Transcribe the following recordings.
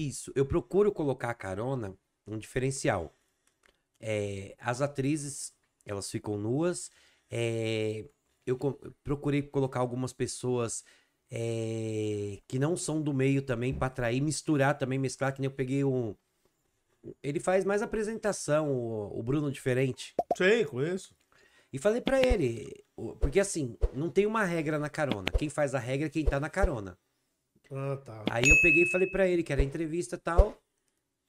Isso, eu procuro colocar a carona um diferencial. É, as atrizes, elas ficam nuas. É, eu, procurei colocar algumas pessoas é, que não são do meio também para atrair, misturar também, mesclar, que nem eu peguei um. Ele faz mais apresentação, o, o Bruno diferente. Sei, conheço. E falei para ele, porque assim, não tem uma regra na carona. Quem faz a regra é quem tá na carona. Ah, tá. Aí eu peguei e falei pra ele que era entrevista e tal.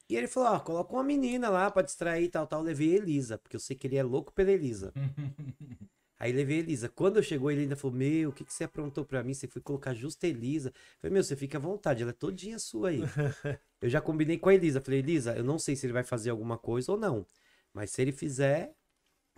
E ele falou: ó, coloca uma menina lá pra distrair e tal, tal. Eu levei a Elisa, porque eu sei que ele é louco pela Elisa. Aí levei a Elisa. Quando eu chegou, ele ainda falou: Meu, o que, que você aprontou pra mim? Você foi colocar justa a Elisa. Eu falei: Meu, você fica à vontade, ela é todinha sua aí. eu já combinei com a Elisa. Falei: Elisa, eu não sei se ele vai fazer alguma coisa ou não. Mas se ele fizer,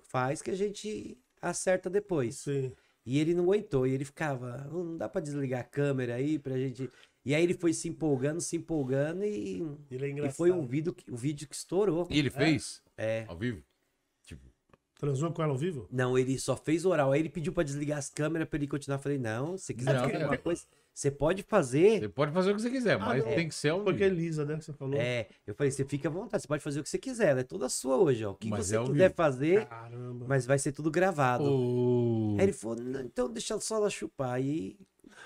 faz que a gente acerta depois. Sim. E ele não aguentou, e ele ficava, não dá para desligar a câmera aí pra gente. E aí ele foi se empolgando, se empolgando e. Ele é e foi um vídeo que, um vídeo que estourou. E ele é. fez? É. Ao vivo? Tipo. Transou com ela ao vivo? Não, ele só fez oral. Aí ele pediu para desligar as câmeras para ele continuar. Eu falei, não, se quiser não, fazer alguma coisa. Você pode fazer. Você pode fazer o que você quiser, ah, mas não. tem que ser um. Porque é lisa, né? Que você falou. É, eu falei, você fica à vontade, você pode fazer o que você quiser, ela é toda sua hoje, ó. O que você é quiser fazer, Caramba. mas vai ser tudo gravado. Uhum. Aí ele falou, então deixa só ela chupar. E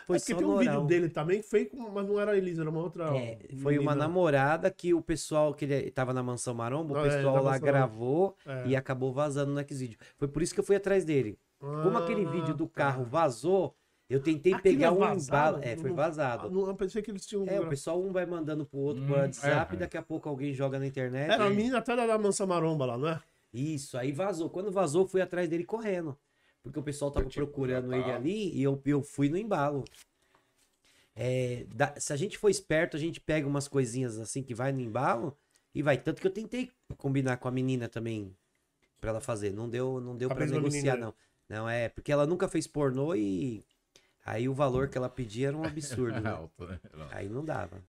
foi é porque tem um oral. vídeo dele também que mas não era a Elisa, era uma outra. É, foi uma namorada que o pessoal, que ele tava na mansão maromba, o ah, é, pessoal é, lá gravou é. e acabou vazando no vídeo. Foi por isso que eu fui atrás dele. Ah, Como aquele vídeo do tá. carro vazou, eu tentei Aquilo pegar é um embalo. É, foi vazado. Ah, não, eu pensei que eles tinham. É, o pessoal um vai mandando pro outro hum, por WhatsApp, é, daqui a pouco alguém joga na internet. Era a menina até da mansão maromba lá, não é? Isso, aí vazou. Quando vazou, fui atrás dele correndo porque o pessoal tava procurando ele ali e eu, eu fui no embalo. É, da, se a gente for esperto, a gente pega umas coisinhas assim que vai no embalo e vai. Tanto que eu tentei combinar com a menina também para ela fazer. Não deu, não deu para negociar, né? não. Não é, porque ela nunca fez pornô e aí o valor que ela pedia era um absurdo. Né? né? Aí não dava.